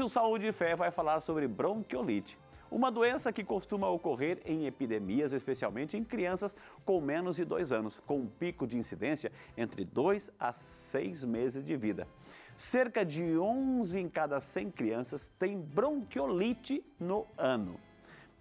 o Saúde e Fé vai falar sobre bronquiolite, uma doença que costuma ocorrer em epidemias, especialmente em crianças com menos de dois anos, com um pico de incidência entre dois a seis meses de vida. Cerca de 11 em cada 100 crianças têm bronquiolite no ano.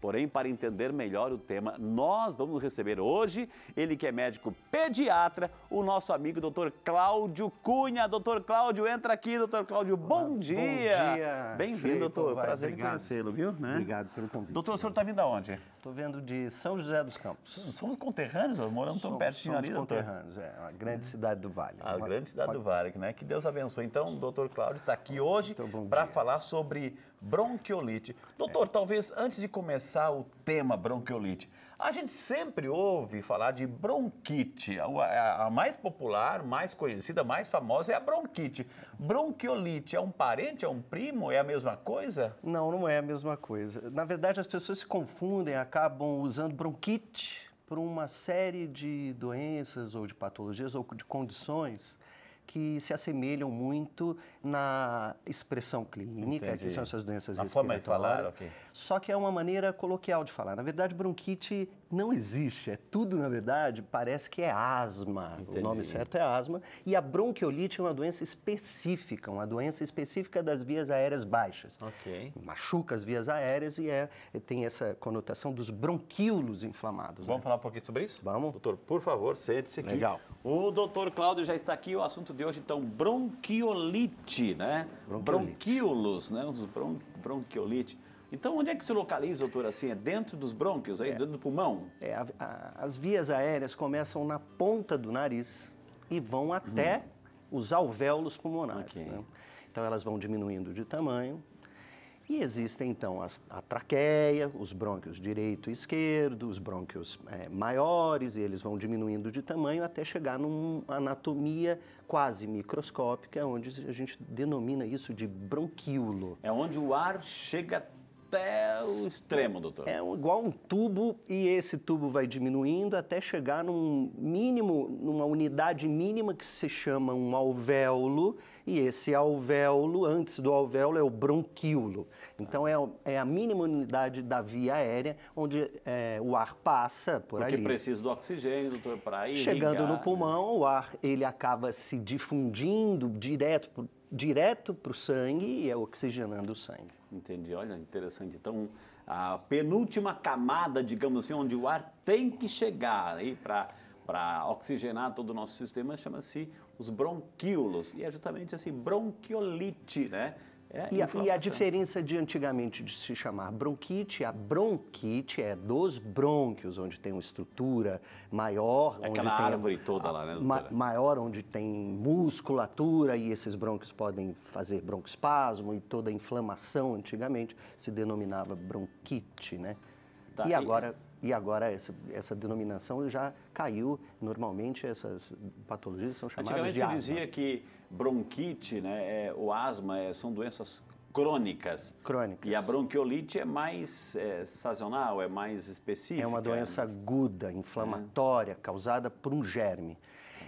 Porém, para entender melhor o tema, nós vamos receber hoje, ele que é médico pediatra, o nosso amigo Dr. Cláudio Cunha. Dr. Cláudio, entra aqui, Dr. Cláudio, bom dia. Bom dia. Bem-vindo, doutor. Vai, Prazer obrigado. em conhecê-lo, viu? Né? Obrigado pelo convite. Doutor, o senhor está vindo aonde? Estou vendo de São José dos Campos. Somos conterrâneos, moramos tão perto de Nariz, doutor. conterrâneos, é, uma grande cidade do Vale. A uma, grande cidade uma... do Vale, né? Que Deus abençoe. Então, o doutor Cláudio está aqui hoje para falar sobre bronquiolite. Doutor, é. talvez antes de começar o tema bronquiolite, a gente sempre ouve falar de bronquite. A, mais popular, mais conhecida, mais famosa é a bronquite. Bronquiolite é um parente, é um primo, é a mesma coisa? Não, não é a mesma coisa. Na verdade, as pessoas se confundem, acabam usando bronquite por uma série de doenças ou de patologias ou de condições que se assemelham muito na expressão clínica, Entendi. que são essas doenças na respiratórias. Forma de falar, okay. Só que é uma maneira coloquial de falar. Na verdade, bronquite não existe. É tudo, na verdade, parece que é asma. Entendi. O nome certo é asma. E a bronquiolite é uma doença específica, uma doença específica das vias aéreas baixas. Ok. Machuca as vias aéreas e é, é, tem essa conotação dos bronquíolos inflamados. Vamos né? falar um pouquinho sobre isso? Vamos. Doutor, por favor, sente-se aqui. Legal. O doutor Cláudio já está aqui. O assunto de hoje, então, bronquiolite, né? Bronquiolite. Bronquíolos, né? Os bron bronquiolite. Então, onde é que se localiza, doutor, assim? É dentro dos brônquios, aí, é. dentro do pulmão? É, a, a, as vias aéreas começam na ponta do nariz e vão uhum. até os alvéolos pulmonares. Okay. Né? Então, elas vão diminuindo de tamanho. E existem, então, as, a traqueia, os brônquios direito e esquerdo, os brônquios é, maiores, e eles vão diminuindo de tamanho até chegar numa anatomia quase microscópica, onde a gente denomina isso de bronquíolo. É onde o ar chega até o extremo, doutor. É igual um tubo e esse tubo vai diminuindo até chegar num mínimo, numa unidade mínima que se chama um alvéolo e esse alvéolo, antes do alvéolo, é o bronquíolo. Então é, é, a mínima unidade da via aérea onde é, o ar passa por Porque ali. Porque precisa do oxigênio, doutor, para ir. Chegando ligar, no né? pulmão, né? o ar ele acaba se difundindo direto direto para o sangue e é oxigenando o sangue. Entendi, olha, interessante. Então, a penúltima camada, digamos assim, onde o ar tem que chegar aí para para oxigenar todo o nosso sistema chama-se os bronquíolos e é justamente assim bronquiolite, né? É e, a, e, a, diferença de antigamente de se chamar bronquite, a bronquite é dos brônquios, onde tem uma estrutura maior. É aquela tem árvore a, toda a, lá, né, ma, Maior, onde tem musculatura e esses brônquios podem fazer broncoespasmo e toda a inflamação antigamente se denominava bronquite, né? Tá, e, e agora... E e agora essa, essa denominação já caiu. Normalmente essas patologias são chamadas de asma. Antigamente dizia que bronquite, né, é, o asma é, são doenças crônicas. Crônicas. E a bronquiolite é mais é, sazonal, é mais específica. É uma doença aguda, inflamatória, é. causada por um germe.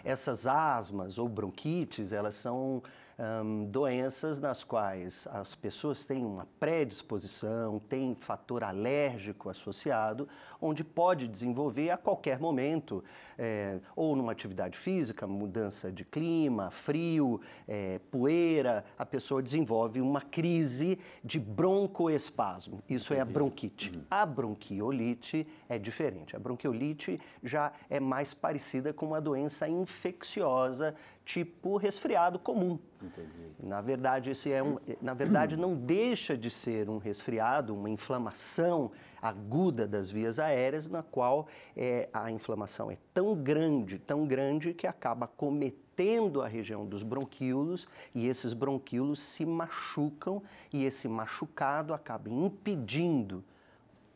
Essas asmas ou bronquites, elas são um, doenças nas quais as pessoas têm uma predisposição, têm fator alérgico associado, onde pode desenvolver a qualquer momento, é, ou numa atividade física, mudança de clima, frio, é, poeira, a pessoa desenvolve uma crise de broncoespasmo. Isso Entendi. é a bronquite. Uhum. A bronquiolite é diferente. A bronquiolite já é mais parecida com uma doença infecciosa tipo resfriado comum. Entendi. Na verdade, esse é um, na verdade não deixa de ser um resfriado, uma inflamação aguda das vias aéreas, na qual é, a inflamação é tão grande, tão grande que acaba cometendo a região dos bronquíolos e esses bronquíolos se machucam e esse machucado acaba impedindo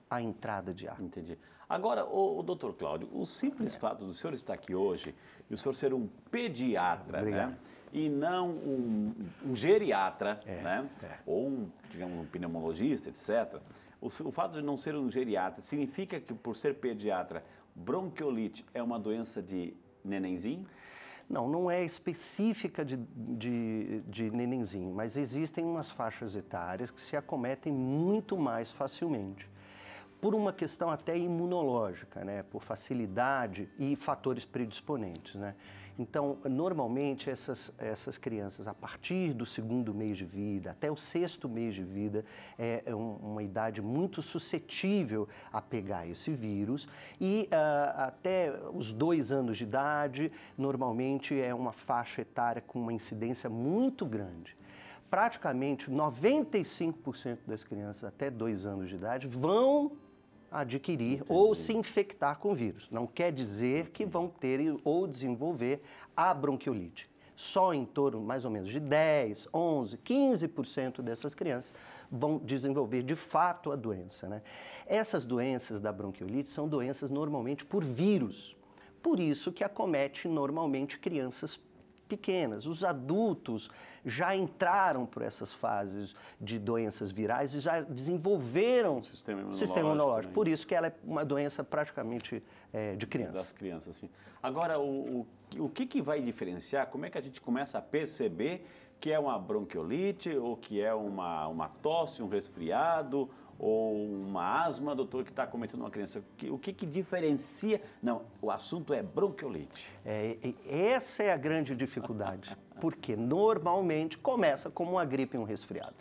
a entrada de ar. Entendi. Agora, o, o doutor Cláudio, o simples é. fato do senhor estar aqui hoje e o senhor ser um pediatra, né, Obrigado. né? E não um, um geriatra, é. né? É. Ou um, digamos, um pneumologista, etc. O, o fato de não ser um geriatra significa que, por ser pediatra, bronquiolite é uma doença de nenenzinho? Não, não é específica de, de, de, nenenzinho, mas existem umas faixas etárias que se acometem muito mais facilmente por uma questão até imunológica, né? por facilidade e fatores predisponentes. Né? Então, normalmente, essas, essas crianças, a partir do segundo mês de vida até o sexto mês de vida, é, é uma idade muito suscetível a pegar esse vírus. E uh, até os dois anos de idade, normalmente, é uma faixa etária com uma incidência muito grande praticamente 95% das crianças até dois anos de idade vão adquirir Entendi. ou se infectar com vírus. Não quer dizer que vão ter ou desenvolver a bronquiolite. Só em torno mais ou menos de 10, 11, 15% dessas crianças vão desenvolver de fato a doença. Né? Essas doenças da bronquiolite são doenças normalmente por vírus. Por isso que acomete normalmente crianças pequenas. Os adultos já entraram por essas fases de doenças virais e já desenvolveram o sistema imunológico. Sistema imunológico. Por isso que ela é uma doença praticamente é, de é, criança. Das crianças, sim. Agora, o, o, o que, que vai diferenciar? Como é que a gente começa a perceber que é uma bronquiolite ou que é uma, uma tosse, um resfriado, ou uma asma, doutor, que está cometendo uma criança? O que, que diferencia? Não, o assunto é bronquiolite. É, essa é a grande dificuldade, porque normalmente começa como uma gripe e um resfriado.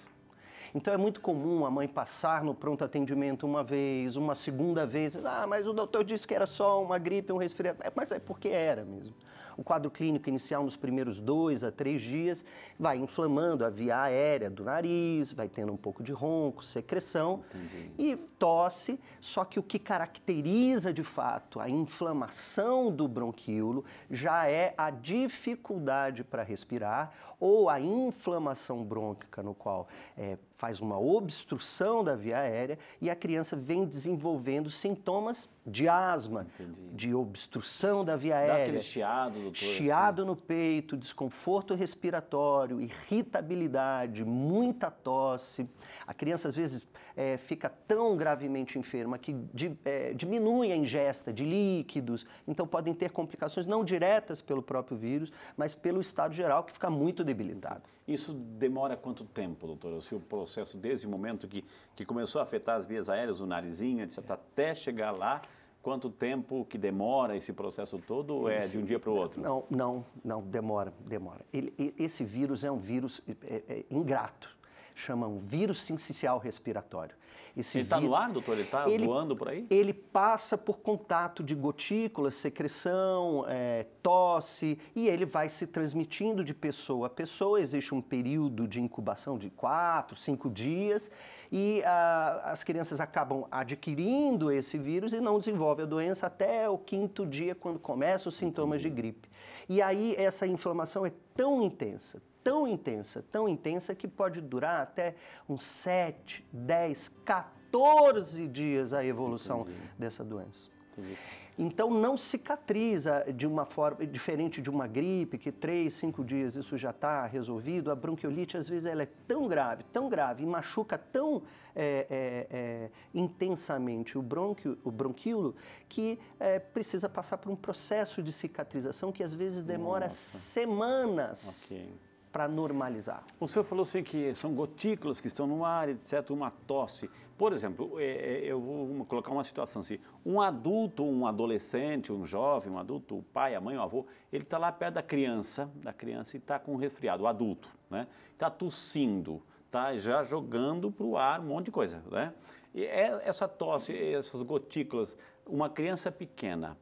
Então é muito comum a mãe passar no pronto atendimento uma vez, uma segunda vez. Ah, mas o doutor disse que era só uma gripe, um resfriado. É, mas é porque era mesmo o quadro clínico inicial nos primeiros dois a três dias vai inflamando a via aérea do nariz, vai tendo um pouco de ronco, secreção Entendi. e tosse. Só que o que caracteriza de fato a inflamação do bronquíolo já é a dificuldade para respirar ou a inflamação brônquica, no qual é, faz uma obstrução da via aérea e a criança vem desenvolvendo sintomas de asma, Entendi. de obstrução da via aérea. Dá aquele chiado, chiado assim. no peito, desconforto respiratório, irritabilidade, muita tosse. A criança, às vezes, é, fica tão gravemente enferma que di, é, diminui a ingesta de líquidos. Então, podem ter complicações não diretas pelo próprio vírus, mas pelo estado geral, que fica muito debilitado. Isso demora quanto tempo, doutora? Assim, Se o processo, desde o momento que, que começou a afetar as vias aéreas, o narizinho, etc., é. até chegar lá Quanto tempo que demora esse processo todo é de um dia para o outro? Não, não, não, demora, demora. Ele, esse vírus é um vírus é, é, é ingrato chamam vírus sincicial respiratório. Esse ele está no ar, doutor? Ele está voando por aí? Ele passa por contato de gotículas, secreção, é, tosse, e ele vai se transmitindo de pessoa a pessoa. Existe um período de incubação de quatro, cinco dias, e a, ah, as crianças acabam adquirindo esse vírus e não desenvolve a doença até o quinto dia, quando começam os sintomas Entendi. de gripe. E aí essa inflamação é tão intensa, tão intensa, tão intensa que pode durar até uns 7, 10, 14 dias a evolução Entendi. dessa doença. Entendi. Então não cicatriza de uma forma diferente de uma gripe, que três, cinco dias isso já está resolvido. A bronquiolite às vezes ela é tão grave, tão grave e machuca tão é, é, é, intensamente o bronquio, o bronquíolo, que é, precisa passar por um processo de cicatrização que às vezes demora Nossa. semanas. Okay para normalizar. O senhor falou assim que são gotículas que estão no ar, etc., uma tosse. Por exemplo, é, é, eu vou colocar uma situação assim: um adulto, um adolescente, um jovem, um adulto, o pai, a mãe, o avô, ele está lá perto da criança, da criança e está com um resfriado, o adulto, né? Está tossindo, está já jogando para o ar um monte de coisa, né? E é, essa tosse, essas gotículas, uma criança pequena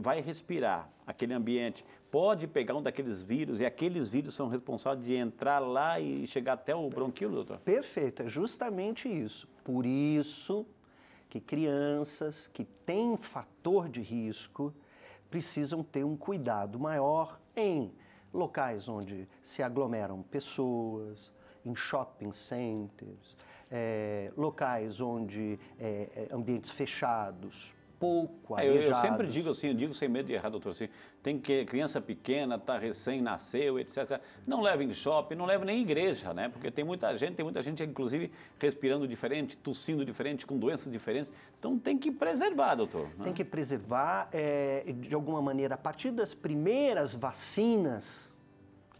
vai respirar aquele ambiente, pode pegar um daqueles vírus e aqueles vírus são responsáveis de entrar lá e chegar até o bronquilo, doutor? Perfeito, é justamente isso. Por isso que crianças que têm fator de risco precisam ter um cuidado maior em locais onde se aglomeram pessoas, em shopping centers, é, locais onde é, ambientes fechados, pouco é, eu, eu, sempre digo assim. assim, eu digo sem medo de errar, doutor, assim, tem que criança pequena, está recém-nasceu, etc, etc, Não leva em shopping, não leva nem em igreja, né? Porque tem muita gente, tem muita gente, inclusive, respirando diferente, tossindo diferente, com doenças diferentes. Então tem que preservar, doutor. Né? Tem que preservar, é, de alguma maneira, a partir das primeiras vacinas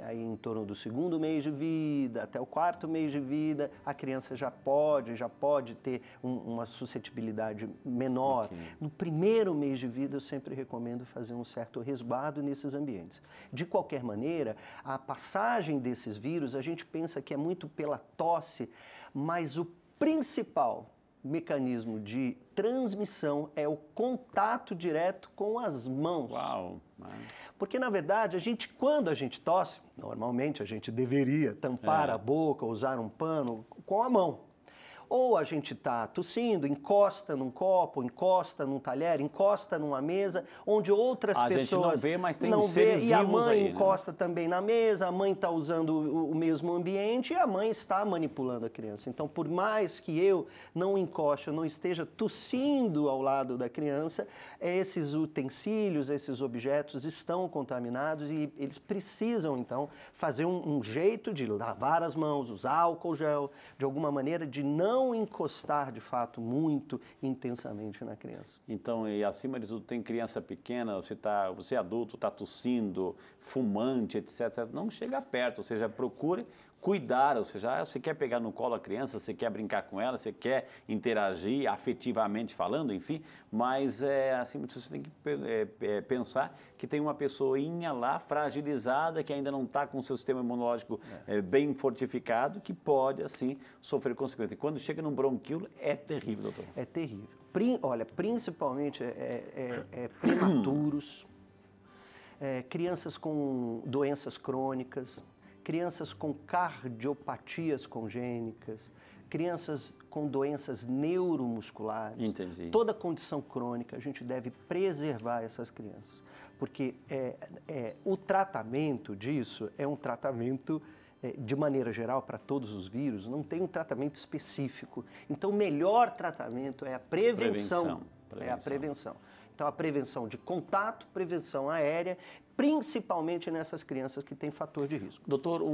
que aí em torno do segundo mês de vida até o quarto mês de vida, a criança já pode, já pode ter um, uma suscetibilidade menor. Okay. No primeiro mês de vida, eu sempre recomendo fazer um certo resguardo nesses ambientes. De qualquer maneira, a passagem desses vírus, a gente pensa que é muito pela tosse, mas o principal mecanismo de transmissão é o contato direto com as mãos. Uau! Porque na verdade a gente quando a gente tosse, normalmente a gente deveria tampar é. a boca, usar um pano com a mão. Ou a gente está tossindo, encosta num copo, encosta num talher, encosta numa mesa, onde outras a pessoas. A gente não vê, mas tem não vê, E a mãe aí, né? encosta né? também na mesa, a mãe está usando o, o mesmo ambiente e a mãe está manipulando a criança. Então, por mais que eu não encoste, eu não esteja tossindo ao lado da criança, esses utensílios, esses objetos estão contaminados e eles precisam, então, fazer um, um jeito de lavar as mãos, usar álcool gel, de alguma maneira, de não não encostar de fato muito intensamente na criança. Então, e acima de tudo, tem criança pequena, você, tá, você é adulto, está tossindo, fumante, etc. Não chega perto, ou seja, procure cuidar, ou seja, ah, você quer pegar no colo a criança, você quer brincar com ela, você quer interagir afetivamente falando, enfim, mas é, assim você tem que é, é, pensar que tem uma pessoinha lá fragilizada, que ainda não está com o seu sistema imunológico é. é. bem fortificado, que pode, assim, sofrer consequências. E quando chega num bronquilo, é terrível, doutor. É terrível. Prin, olha, principalmente é, prematuros, crianças com doenças crônicas, crianças com cardiopatias congênicas, crianças com doenças neuromusculares, Entendi. toda condição crônica, a gente deve preservar essas crianças. Porque é, é o tratamento disso é um tratamento, é, de maneira geral, para todos os vírus, não tem um tratamento específico. Então, o melhor tratamento é a prevenção. prevenção. prevenção. É a prevenção. Então, a prevenção de contato, prevenção aérea, principalmente nessas crianças que têm fator de risco. Doutor, um,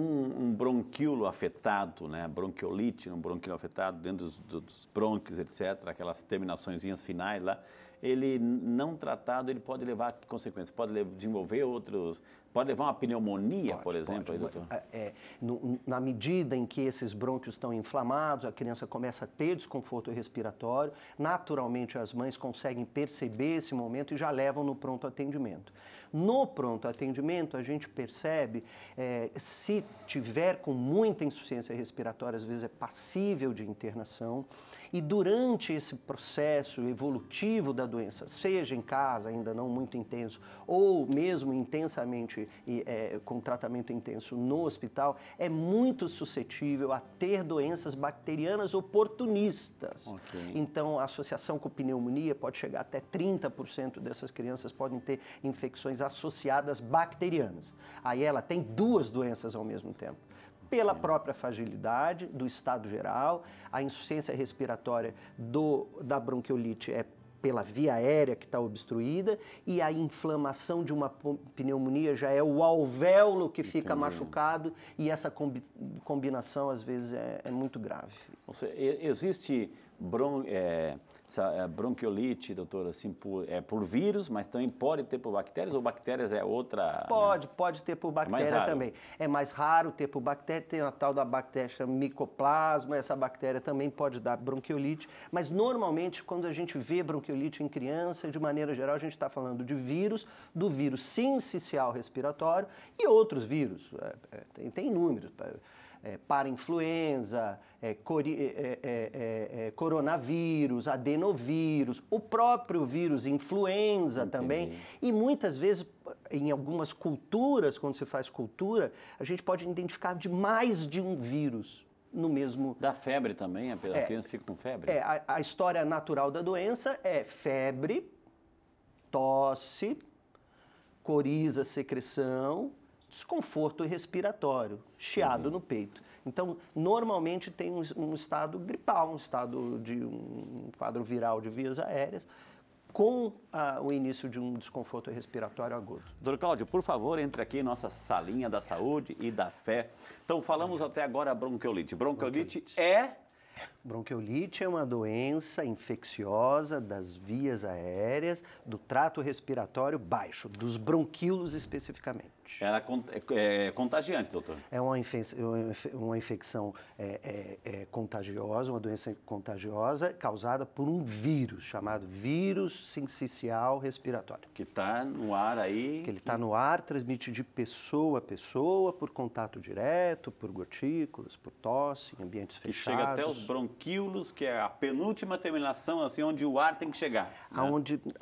um bronquilo afetado, né, bronquiolite, um bronquilo afetado dentro dos, dos etc., aquelas terminaçõezinhas finais lá, ele não tratado, ele pode levar a consequências, pode desenvolver outros Pode levar uma pneumonia, pode, por exemplo, pode, aí, doutor? É, é no, na medida em que esses brônquios estão inflamados, a criança começa a ter desconforto respiratório, naturalmente as mães conseguem perceber esse momento e já levam no pronto atendimento. No pronto atendimento, a gente percebe é, se tiver com muita insuficiência respiratória, às vezes é passível de internação, e durante esse processo evolutivo da doença, seja em casa, ainda não muito intenso, ou mesmo intensamente é, com tratamento intenso no hospital, é muito suscetível a ter doenças bacterianas oportunistas. Okay. Então, a associação com pneumonia pode chegar até 30% dessas crianças podem ter infecções associadas bacterianas. Aí ela tem duas doenças ao mesmo tempo pela própria fragilidade do estado geral, a insuficiência respiratória do, da bronquiolite é pela via aérea que está obstruída e a inflamação de uma pneumonia já é o alvéolo que fica Entendi. machucado e essa combi combinação às vezes é, é muito grave. Você, existe bron, é, é, bronquiolite, doutor, assim, por, é, por vírus, mas também pode ter por bactérias ou bactérias é outra? Né? Pode, né? pode ter por é bactéria é também. É mais raro ter por bactéria, tem a tal da bactéria micoplasma, essa bactéria também pode dar bronquiolite, mas normalmente quando a gente vê bronquiolite em criança, de maneira geral, a gente está falando de vírus, do vírus sincicial respiratório e outros vírus, é, tem, tem inúmeros. Tá? é, para influenza, é, cori, é, é, é, é, coronavírus, adenovírus, o próprio vírus influenza Entendi. também. E muitas vezes, em algumas culturas, quando se faz cultura, a gente pode identificar de mais de um vírus no mesmo. Da febre também? A criança fica com febre? É, a, a história natural da doença é febre, tosse, coriza, secreção desconforto respiratório, chiado uhum. no peito. Então, normalmente tem um, um, estado gripal, um estado de um quadro viral de vias aéreas, com o início de um desconforto respiratório agudo. Doutor Cláudio, por favor, entre aqui em nossa salinha da saúde e da fé. Então, falamos até agora bronquiolite. Bronquiolite, bronquiolite. é Bronquiolite é uma doença infecciosa das vias aéreas, do trato respiratório baixo, dos bronquíolos especificamente. Ela é, é, é, contagiante, doutor? É uma, é uma infecção é, é, contagiosa, uma doença contagiosa causada por um vírus chamado vírus sincicial respiratório. Que está no ar aí? Que ele está no ar, transmite de pessoa a pessoa, por contato direto, por gotículas, por tosse, em ambientes fechados. Que chega até os bronquíolos quilos, que é a penúltima terminação, assim, onde o ar tem que chegar. Aonde né?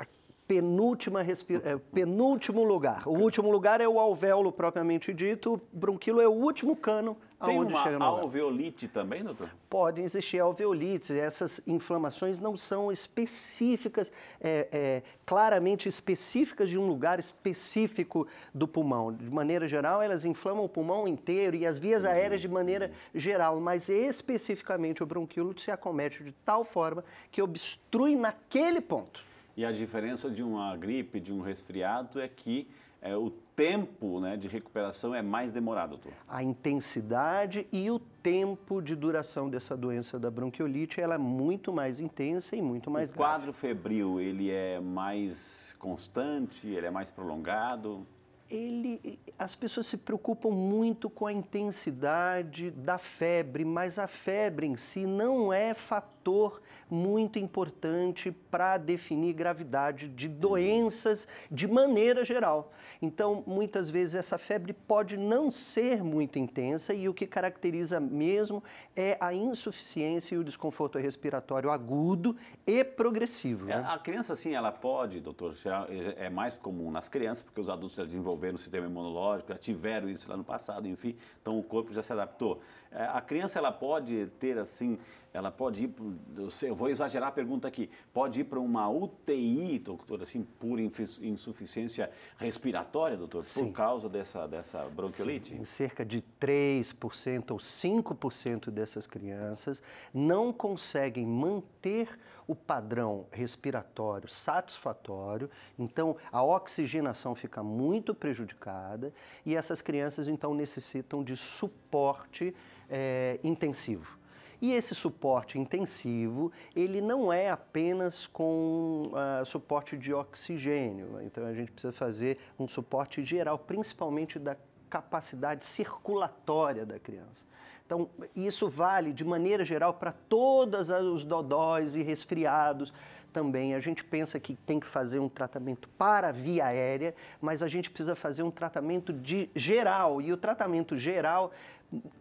penúltima respira... É, penúltimo lugar. O último lugar é o alvéolo propriamente dito. O bronquilo é o último cano Tem aonde uma chega no alveolite também, doutor? Podem existir alveolites. Essas inflamações não são específicas, é, é, claramente específicas de um lugar específico do pulmão. De maneira geral, elas inflamam o pulmão inteiro e as vias Entendi. aéreas de maneira hum. geral, mas especificamente o bronquilo se acomete de tal forma que obstrui naquele ponto. E a diferença de uma gripe, de um resfriado, é que é, o tempo né, de recuperação é mais demorado, doutor. A intensidade e o tempo de duração dessa doença da bronquiolite, ela é muito mais intensa e muito mais o grave. O quadro febril, ele é mais constante, ele é mais prolongado? Ele, as pessoas se preocupam muito com a intensidade da febre, mas a febre em si não é fator fator muito importante para definir gravidade de doenças de maneira geral. Então, muitas vezes essa febre pode não ser muito intensa e o que caracteriza mesmo é a insuficiência e o desconforto respiratório agudo e progressivo. É, né? A criança, sim, ela pode, doutor, é mais comum nas crianças, porque os adultos já desenvolveram o sistema imunológico, já tiveram isso lá no passado, enfim, então o corpo já se adaptou. É, a criança, ela pode ter, assim, ela pode ir, eu vou exagerar a pergunta aqui, pode ir para uma UTI, doutor, assim, por insuficiência respiratória, doutor, Sim. por causa dessa, dessa bronquiolite? Sim. Em cerca de 3% ou 5% dessas crianças não conseguem manter o padrão respiratório satisfatório, então a oxigenação fica muito prejudicada e essas crianças então necessitam de suporte é, intensivo. E esse suporte intensivo, ele não é apenas com uh, suporte de oxigênio, então a gente precisa fazer um suporte geral, principalmente da capacidade circulatória da criança. Então, isso vale de maneira geral para todos os dodóis e resfriados também. A gente pensa que tem que fazer um tratamento para via aérea, mas a gente precisa fazer um tratamento de geral. E o tratamento geral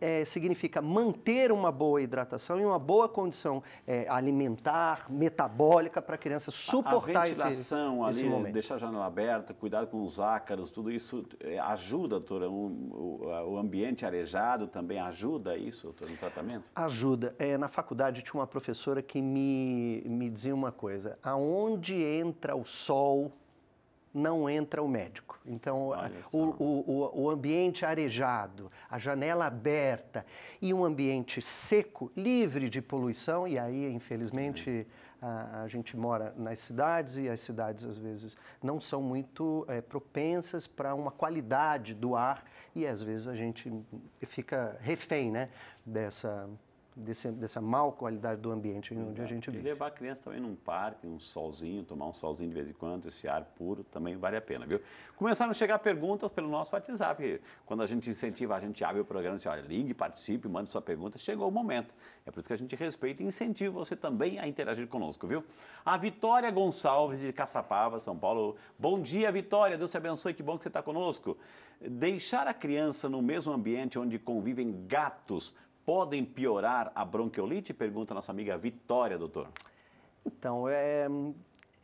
é, significa manter uma boa hidratação e uma boa condição é, alimentar, metabólica para a criança suportar a ventilação esse, ali, momento. deixar a janela aberta, cuidado com os ácaros, tudo isso é, ajuda, doutora? Um, o, o, ambiente arejado também ajuda isso, doutora, no tratamento? Ajuda. É, na faculdade tinha uma professora que me, me dizia uma coisa, aonde entra o sol não entra o médico. Então, o, o, o, ambiente arejado, a janela aberta e um ambiente seco, livre de poluição, e aí, infelizmente, a, a gente mora nas cidades e as cidades, às vezes, não são muito é, propensas para uma qualidade do ar e, às vezes, a gente fica refém né, dessa desse, dessa mal qualidade do ambiente Exato. onde a gente vive. E levar a criança também num parque, um solzinho, tomar um solzinho de vez em quando, esse ar puro também vale a pena, viu? Começaram a chegar perguntas pelo nosso WhatsApp. Quando a gente incentiva, a gente abre o programa, diz, olha, ligue, participe, mande sua pergunta, chegou o momento. É por isso que a gente respeita e incentiva você também a interagir conosco, viu? A Vitória Gonçalves de Caçapava, São Paulo. Bom dia, Vitória, Deus te abençoe, que bom que você está conosco. Deixar a criança no mesmo ambiente onde convivem gatos podem piorar a bronquiolite? Pergunta a nossa amiga Vitória, doutor. Então, é,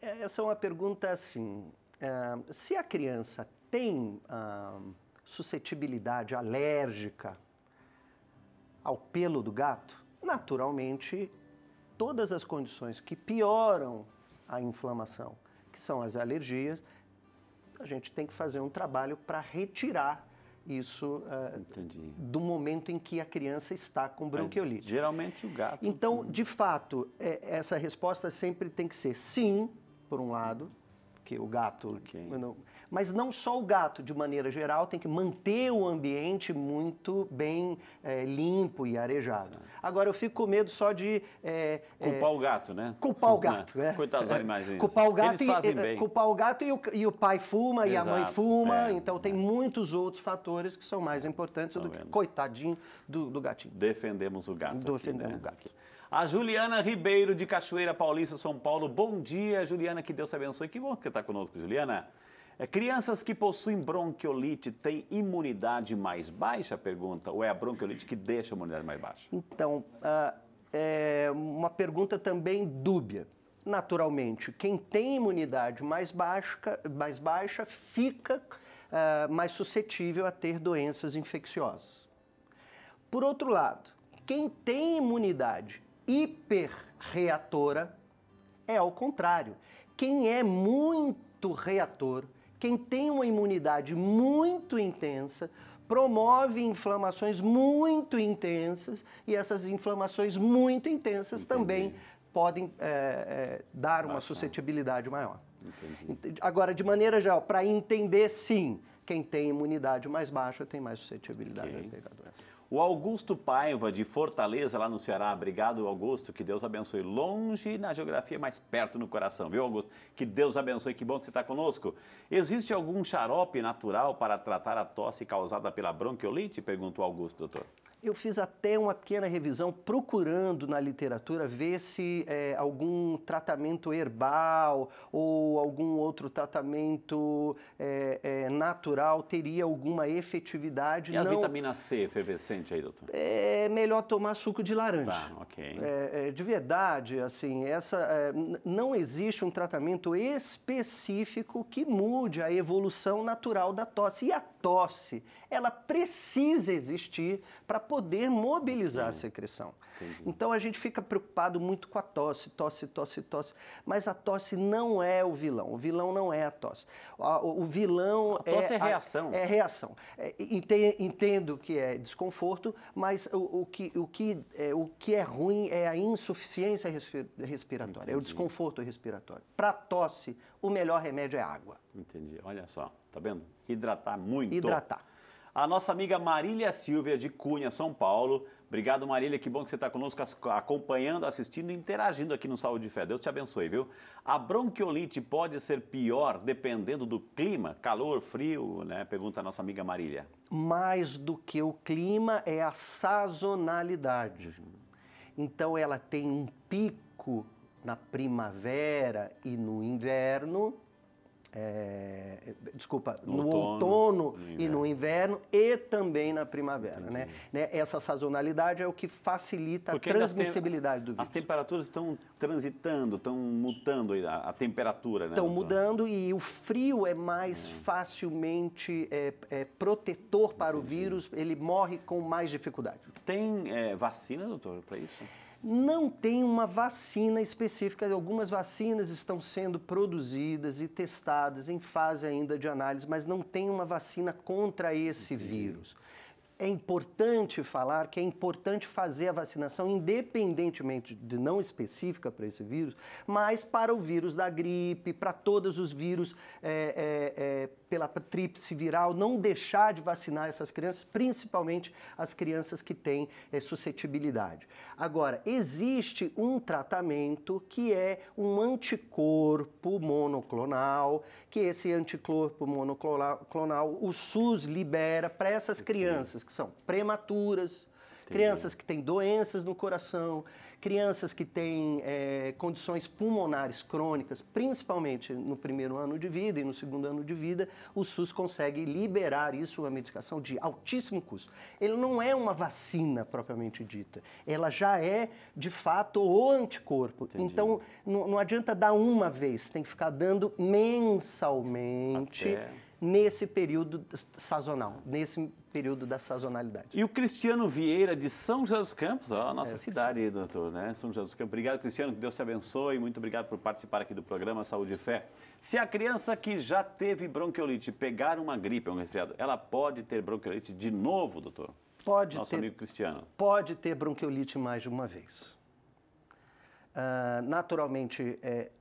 é essa é uma pergunta assim. É, se a criança tem ah, suscetibilidade alérgica ao pelo do gato, naturalmente todas as condições que pioram a inflamação, que são as alergias, a gente tem que fazer um trabalho para retirar isso uh, do momento em que a criança está com bronquiolite. Mas, geralmente o gato. Então, de fato, é, essa resposta sempre tem que ser sim, por um lado, porque o gato. Okay. Não, mas não só o gato, de maneira geral, tem que manter o ambiente muito bem é, limpo e arejado. Exato. Agora, eu fico com medo só de... É, é culpar é, o gato, né? Culpar o né? gato, né? Coitados dos é. animais. Culpar o gato, e, é, culpar o gato e, o, e o pai fuma Exato. e a mãe fuma, então tem muitos outros fatores que são mais importantes Tô do vendo. que coitadinho do, do, gatinho. Defendemos o gato. Defendemos aqui, né? o gato. A Juliana Ribeiro, de Cachoeira Paulista, São Paulo. Bom dia, Juliana, que Deus te abençoe. Que bom que você está conosco, Juliana. É, crianças que possuem bronquiolite têm imunidade mais baixa? Pergunta. Ou é a bronquiolite que deixa a imunidade mais baixa? Então, uh, é uma pergunta também dúbia. Naturalmente, quem tem imunidade mais baixa, mais baixa fica uh, mais suscetível a ter doenças infecciosas. Por outro lado, quem tem imunidade hiperreatora é ao contrário. Quem é muito reator quem tem uma imunidade muito intensa promove inflamações muito intensas e essas inflamações muito intensas Entendi. também podem é, é, dar uma suscetibilidade maior. Entendi. Agora, de maneira geral, para entender, sim, quem tem imunidade mais baixa tem mais suscetibilidade okay. a pegar doença. O Augusto Paiva, de Fortaleza, lá no Ceará. Obrigado, Augusto. Que Deus abençoe. Longe na geografia, mas perto no coração, viu, Augusto? Que Deus abençoe. Que bom que você está conosco. Existe algum xarope natural para tratar a tosse causada pela bronquiolite? Perguntou Augusto, doutor. Eu fiz até uma pequena revisão procurando na literatura ver se é, algum tratamento herbal ou algum outro tratamento é, é, natural teria alguma efetividade. E a vitamina C efervescente aí, doutor? É melhor tomar suco de laranja. Tá, ok. É, é, de verdade, assim, essa, é, não existe um tratamento específico que mude a evolução natural da tosse. E a tosse, ela precisa existir para poder mobilizar Entendi. a secreção. Entendi. Então a gente fica preocupado muito com a tosse, tosse, tosse, tosse. Mas a tosse não é o vilão. O vilão não é a tosse. O vilão a tosse é, é reação. A, é reação. É, entendo que é desconforto, mas o, o que, o, que, é, o que é ruim é a insuficiência respiratória, Entendi. é o desconforto respiratório. Para tosse, o melhor remédio é água. Entendi. Olha só, tá vendo? Hidratar muito. Hidratar a nossa amiga Marília Silvia de Cunha, São Paulo. Obrigado, Marília, que bom que você está conosco, acompanhando, assistindo, interagindo aqui no Saúde de Fé. Deus te abençoe, viu? A bronquiolite pode ser pior dependendo do clima, calor, frio, né? Pergunta a nossa amiga Marília. Mais do que o clima é a sazonalidade. Então ela tem um pico na primavera e no inverno é, desculpa, no, no outono, outono no e no inverno e também na primavera. Né? né? Essa sazonalidade é o que facilita Porque a transmissibilidade tem, do vírus. As temperaturas estão transitando, estão mutando a, a temperatura. Estão né? mudando e o frio é mais é. facilmente é, é, protetor para Entendi. o vírus, ele morre com mais dificuldade. Tem é, vacina, doutor, para isso? não tem uma vacina específica. Algumas vacinas estão sendo produzidas e testadas em fase ainda de análise, mas não tem uma vacina contra esse Entendi. vírus é importante falar que é importante fazer a vacinação, independentemente de não específica para esse vírus, mas para o vírus da gripe, para todos os vírus é, é, é, pela tríplice viral, não deixar de vacinar essas crianças, principalmente as crianças que têm é, suscetibilidade. Agora, existe um tratamento que é um anticorpo monoclonal, que esse anticorpo monoclonal o SUS libera para essas crianças que são prematuras, Entendi. crianças que têm doenças no coração, crianças que têm é, condições pulmonares crônicas, principalmente no primeiro ano de vida e no segundo ano de vida, o SUS consegue liberar isso, uma medicação de altíssimo custo. Ele não é uma vacina propriamente dita, ela já é, de fato, o anticorpo. Entendi. Então, não, não adianta dar uma vez, tem que ficar dando mensalmente. Até nesse período sazonal, nesse período da sazonalidade. E o Cristiano Vieira, de São José dos Campos, ó, a nossa é, cidade, sim. doutor, né? São José dos Campos. Obrigado, Cristiano, que Deus te abençoe. Muito obrigado por participar aqui do programa Saúde e Fé. Se a criança que já teve bronquiolite pegar uma gripe, um resfriado, ela pode ter bronquiolite de novo, doutor? Pode nosso ter, amigo Cristiano. Pode ter bronquiolite mais de uma vez. Uh, naturalmente, é,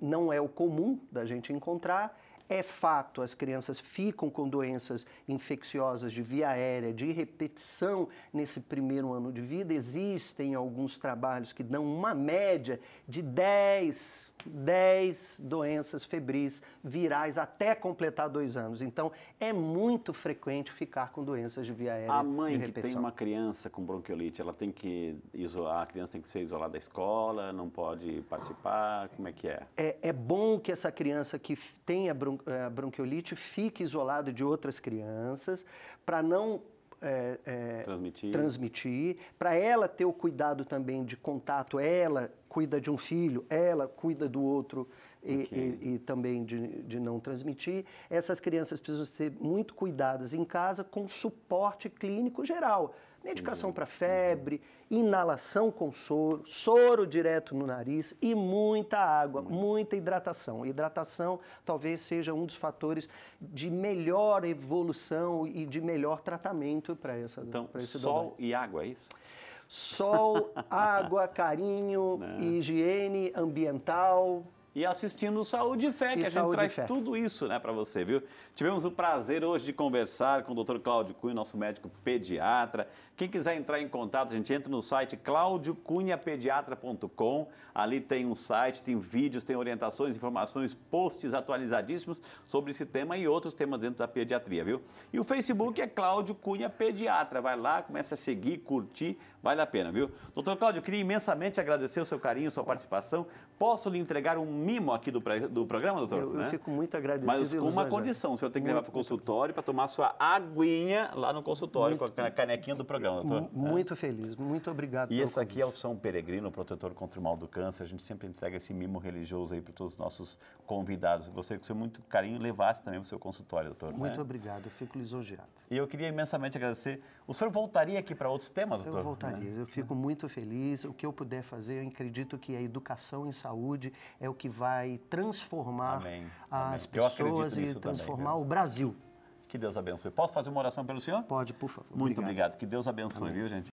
não é o comum da gente encontrar, é fato, as crianças ficam com doenças infecciosas de via aérea, de repetição nesse primeiro ano de vida. Existem alguns trabalhos que dão uma média de 10 10 doenças febris virais até completar dois anos. Então, é muito frequente ficar com doenças de via aérea. A mãe que tem uma criança com bronquiolite, ela tem que isolar, a criança tem que ser isolada da escola, não pode participar, como é que é? É, é bom que essa criança que tenha a eh, bronquiolite fique isolada de outras crianças para não é, é, transmitir, transmitir para ela ter o cuidado também de contato, ela cuida de um filho, ela cuida do outro e, e, e também de, de não transmitir. Essas crianças precisam ser muito cuidadas em casa com suporte clínico geral medicação para uhum. febre, inalação com soro, soro direto no nariz e muita água, uhum. muita hidratação. Hidratação talvez seja um dos fatores de melhor evolução e de melhor tratamento para essa Então, esse sol e água, é isso? Sol, água, carinho, Não. Né. higiene ambiental, e assistindo Saúde e Fé, que e a gente traz tudo isso né, para você, viu? Tivemos o prazer hoje de conversar com o Dr. Cláudio Cunha, nosso médico pediatra, quem quiser entrar em contato, a gente entra no site claudiocunhapediatra.com. Ali tem um site, tem vídeos, tem orientações, informações, posts atualizadíssimos sobre esse tema e outros temas dentro da pediatria, viu? E o Facebook é Cláudio Cunha Pediatra. Vai lá, começa a seguir, curtir, vale a pena, viu? Doutor Cláudio, queria imensamente agradecer o seu carinho, sua participação. Posso lhe entregar um mimo aqui do, do programa, doutor? Eu, eu né? fico muito agradecido. Mas com uma condição, o senhor tem que levar para o consultório para tomar sua aguinha lá no consultório, muito, com a canequinha do programa legal, doutor. É. Muito é. feliz, muito obrigado. E esse aqui é o São Peregrino, protetor contra o mal do câncer. A gente sempre entrega esse mimo religioso aí para todos os nossos convidados. gostaria que o seu muito carinho, levasse também para o seu consultório, doutor. Né? Muito né? obrigado, eu fico lisonjeado. E eu queria imensamente agradecer. O senhor voltaria aqui para outros temas, doutor? Eu voltaria, né? eu fico muito feliz. O que eu puder fazer, eu acredito que a educação em saúde é o que vai transformar Amém. as Amém. pessoas e transformar também, o Brasil. Que Deus abençoe. Posso fazer uma oração pelo senhor? Pode, por favor. Muito obrigado. obrigado. Que Deus abençoe, Amém. viu, gente?